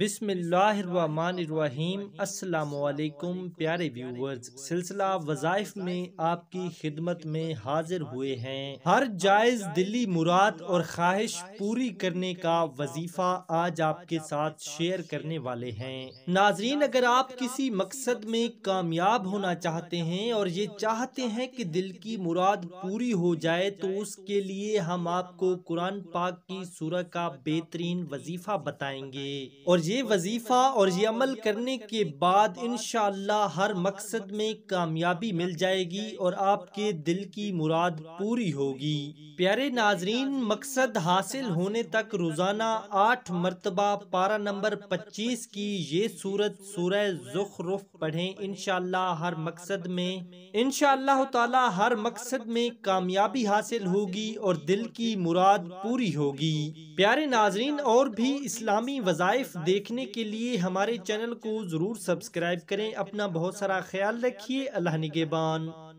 बिसमीम असलकुम प्यारे व्यूवर्स सिलसिला वज़ाइफ में आपकी खिदमत में हाजिर हुए हैं हर जायज़ दिल्ली मुराद और ख्वाहिश पूरी करने का वजीफ़ा आज आपके साथ शेयर करने वाले हैं नाजरीन अगर आप किसी मकसद में कामयाब होना चाहते हैं और ये चाहते हैं कि दिल की मुराद पूरी हो जाए तो उसके लिए हम आपको कुरान पाक की सूरह का बेहतरीन वजीफ़ा बताएंगे और ये वजीफ़ा और ये अमल करने के बाद इन हर मकसद में कामयाबी मिल जाएगी और आपके दिल की मुराद पूरी होगी प्यारे नाजरीन मकसद हासिल होने तक रोज़ाना आठ मरतबा पारा नंबर पच्चीस की ये सूरत जुख रुख पढ़े इन हर मकसद में इन हर मकसद में कामयाबी हासिल होगी और दिल की मुराद पूरी होगी प्यारे नाजरीन और भी इस्लामी वज़ाइफ देखने के लिए हमारे चैनल को ज़रूर सब्सक्राइब करें अपना बहुत सारा ख्याल रखिए अल्लाह निगेबान